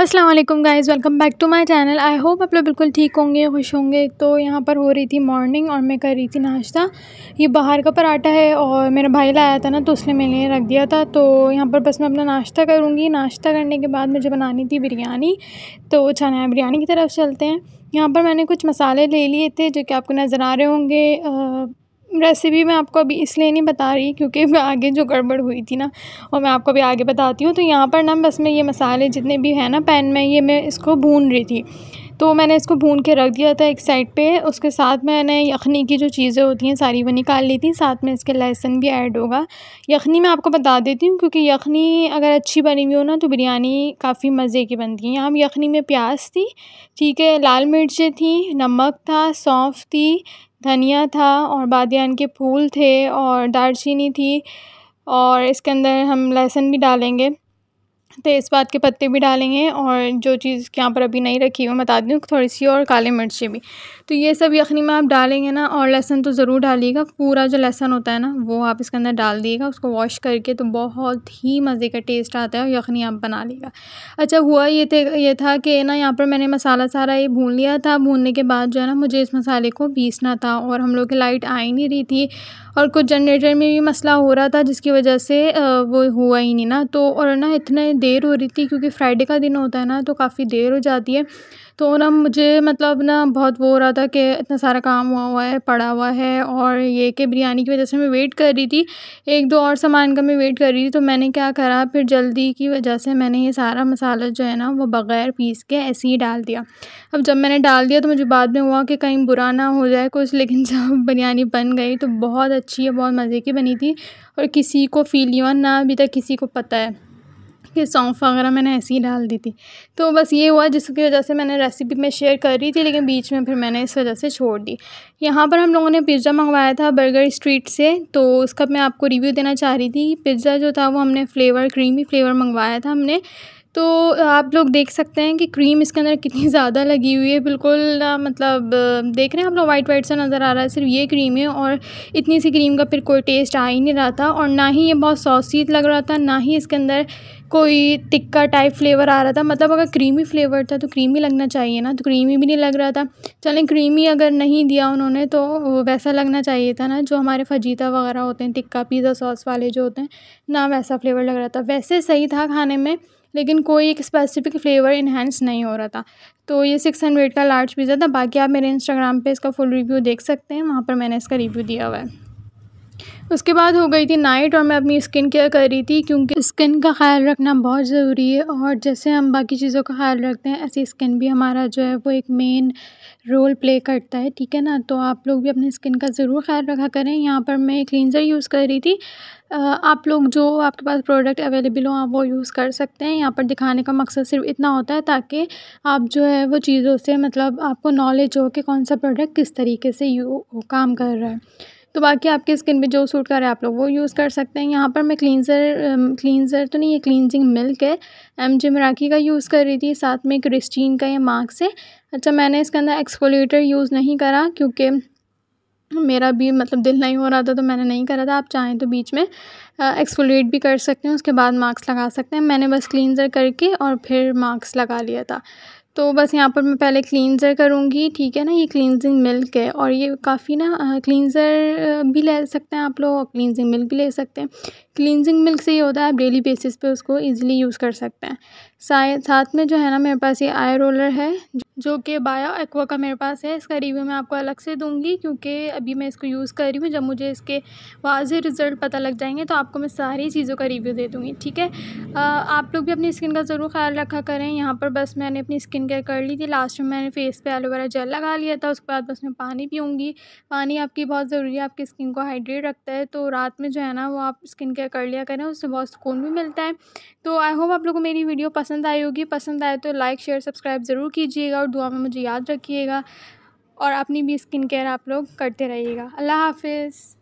Aslam guys welcome back to my channel I hope आप लोग बिल्कुल ठीक होंगे खुश होंगे तो यहाँ पर हो रही थी मॉर्निंग और मैं कर रही थी नाश्ता ये बाहर का पराठा है और मेरा भाई लाया था ना तो उसने मैंने रख दिया था तो यहाँ पर बस मैं अपना नाश्ता करूँगी नाश्ता करने के बाद मुझे बनानी थी बिरयानी तो छाना बिरयानी की तरफ चलते हैं यहाँ पर मैंने कुछ मसाले ले लिए थे जो कि आपको नज़र आ रहे होंगे आ, रेसिपी मैं आपको अभी इसलिए नहीं बता रही क्योंकि आगे जो गड़बड़ हुई थी ना और मैं आपको अभी आगे बताती हूँ तो यहाँ पर ना बस मैं ये मसाले जितने भी हैं ना पैन में ये मैं इसको भून रही थी तो मैंने इसको भून के रख दिया था एक साइड पे उसके साथ मैंने यखनी की जो चीज़ें होती हैं सारी वो निकाल ली थी साथ में इसके लहसुन भी ऐड होगा यखनी मैं आपको बता देती हूँ क्योंकि यखनी अगर अच्छी बनी हुई हो ना तो बिरयानी काफ़ी मज़े की बनती है यहाँ यखनी में प्याज थी ठीक है लाल मिर्चें थी नमक था सौंफ थी धनिया था और बादियान के फूल थे और दालचीनी थी और इसके अंदर हम लहसुन भी डालेंगे तेज़पात तो के पत्ते भी डालेंगे और जो चीज़ यहाँ पर अभी नहीं रखी है मैं बता दूँ थोड़ी सी और काले मिर्ची भी तो ये सब यखनी में आप डालेंगे ना और लहसन तो ज़रूर डालिएगा पूरा जो लहसन होता है ना वो आप इसके अंदर डाल दिएगा उसको वॉश करके तो बहुत ही मज़े का टेस्ट आता है और यखनी आप बना लेगा अच्छा हुआ ये थे ये था कि ना यहाँ पर मैंने मसाला सारा ये भून लिया था भूनने के बाद जो है ना मुझे इस मसाले को पीसना था और हम लोग की लाइट आ ही नहीं रही थी और कुछ जनरेटर में भी मसला हो रहा था जिसकी वजह से वो हुआ ही नहीं ना तो और ना इतने देर हो रही थी क्योंकि फ्राइडे का दिन होता है ना तो काफ़ी देर हो जाती है तो ना मुझे मतलब ना बहुत वो हो रहा था कि इतना सारा काम हुआ हुआ है पड़ा हुआ है और ये कि बिरयानी की वजह से मैं वेट कर रही थी एक दो और सामान का मैं वेट कर रही थी तो मैंने क्या करा फिर जल्दी की वजह से मैंने ये सारा मसाला जो है ना वो बग़ैर पीस के ऐसे ही डाल दिया अब जब मैंने डाल दिया तो मुझे बाद में हुआ कि कहीं बुरा ना हो जाए कुछ लेकिन जब बिरयानी बन गई तो बहुत अच्छी है बहुत मज़े की बनी थी और किसी को फील यून ना अभी तक किसी को पता है ये सौंफ वगैरह मैंने ऐसे ही डाल दी थी तो बस ये हुआ जिसकी वजह से मैंने रेसिपी में शेयर कर रही थी लेकिन बीच में फिर मैंने इस वजह से छोड़ दी यहाँ पर हम लोगों ने पिज़्ज़ा मंगवाया था बर्गर स्ट्रीट से तो उसका मैं आपको रिव्यू देना चाह रही थी पिज़्ज़ा जो था वो हमने फ्लेवर क्रीमी फ्लेवर मंगवाया था हमने तो आप लोग देख सकते हैं कि क्रीम इसके अंदर कितनी ज़्यादा लगी हुई है बिल्कुल ना मतलब देख रहे हैं आप लोग वाइट वाइट सा नज़र आ रहा है सिर्फ ये क्रीम है और इतनी सी क्रीम का फिर कोई टेस्ट आ ही नहीं रहा था और ना ही ये बहुत सॉसी लग रहा था ना ही इसके अंदर कोई टिक्का टाइप फ्लेवर आ रहा था मतलब अगर क्रीमी फ्लेवर था तो क्रीमी लगना चाहिए ना तो क्रीमी भी नहीं लग रहा था चलें क्रीमी अगर नहीं दिया उन्होंने तो वैसा लगना चाहिए था ना जो हमारे फजीता वगैरह होते हैं टिक्का पिज़्ज़ा सॉस वाले जो होते हैं ना वैसा फ्लेवर लग रहा था वैसे सही था खाने में लेकिन कोई एक स्पेसिफिक फ्लेवर इन्हेंस नहीं हो रहा था तो ये सिक्स हंड्रेड का लार्ज पिज़्ज़ा था बाकी आप मेरे इंस्टाग्राम पे इसका फुल रिव्यू देख सकते हैं वहाँ पर मैंने इसका रिव्यू दिया हुआ है उसके बाद हो गई थी नाइट और मैं अपनी स्किन केयर कर रही थी क्योंकि स्किन का ख्याल रखना बहुत ज़रूरी है और जैसे हम बाकी चीज़ों का ख्याल रखते हैं ऐसी स्किन भी हमारा जो है वो एक मेन रोल प्ले करता है ठीक है ना तो आप लोग भी अपनी स्किन का ज़रूर ख्याल रखा करें यहाँ पर मैं क्लिनज़र यूज़ कर रही थी आप लोग जो आपके पास प्रोडक्ट अवेलेबल हो आप वो यूज़ कर सकते हैं यहाँ पर दिखाने का मकसद सिर्फ इतना होता है ताकि आप जो है वो चीज़ों से मतलब आपको नॉलेज हो कि कौन सा प्रोडक्ट किस तरीके से यू काम कर रहा है तो बाकी आपके स्किन पे जो सूट कर रहे आप लोग वो यूज़ कर सकते हैं यहाँ पर मैं क्लींजर क्लींजर तो नहीं ये क्लींजिंग मिल्क है एम जे मराकी का यूज़ कर रही थी साथ में क्रिस्टीन का ये मार्क्स है अच्छा मैंने इसके अंदर एक्सकोलेटर यूज़ नहीं करा क्योंकि मेरा भी मतलब दिल नहीं हो रहा था तो मैंने नहीं करा था आप चाहें तो बीच में एक्सफोलिएट भी कर सकते हैं उसके बाद मार्क्स लगा सकते हैं मैंने बस क्लींजर करके और फिर मार्क्स लगा लिया था तो बस यहाँ पर मैं पहले क्लिनजर करूँगी ठीक है ना ये क्लिनजिंग मिल्क है और ये काफ़ी ना क्लिनजर भी ले सकते हैं आप लोग और क्लिनजिंग मिल्क भी ले सकते हैं क्लिनजिंग मिल्क से ये होता है आप डेली बेसिस पे उसको ईजिली यूज़ कर सकते हैं साथ में जो है ना मेरे पास ये आई रोलर है जो कि बायो एक्वा का मेरे पास है इसका रिव्यू मैं आपको अलग से दूंगी क्योंकि अभी मैं इसको यूज़ कर रही हूँ जब मुझे इसके वाज रिज़ल्ट पता लग जाएंगे तो आपको मैं सारी चीज़ों का रिव्यू दे दूँगी ठीक है आप लोग भी अपनी स्किन का ज़रूर ख्याल रखा करें यहाँ पर बस मैंने अपनी स्किन केयर कर ली थी लास्ट में मैंने फेस पर एलोवेरा जेल लगा लिया था उसके बाद बस मैं पानी पीऊँगी पानी आपकी बहुत ज़रूरी है आपकी स्किन को हाइड्रेट रखता है तो रात में जो है ना वो आप स्किन केयर कर लिया करें उससे बहुत सुकून भी मिलता है तो आई होप आप लोग को मेरी वीडियो पसंद आई होगी पसंद आए तो लाइक शेयर सब्सक्राइब ज़रूर कीजिएगा दुआ में मुझे याद रखिएगा और अपनी भी स्किन केयर आप लोग करते रहिएगा अल्लाह हाफिज़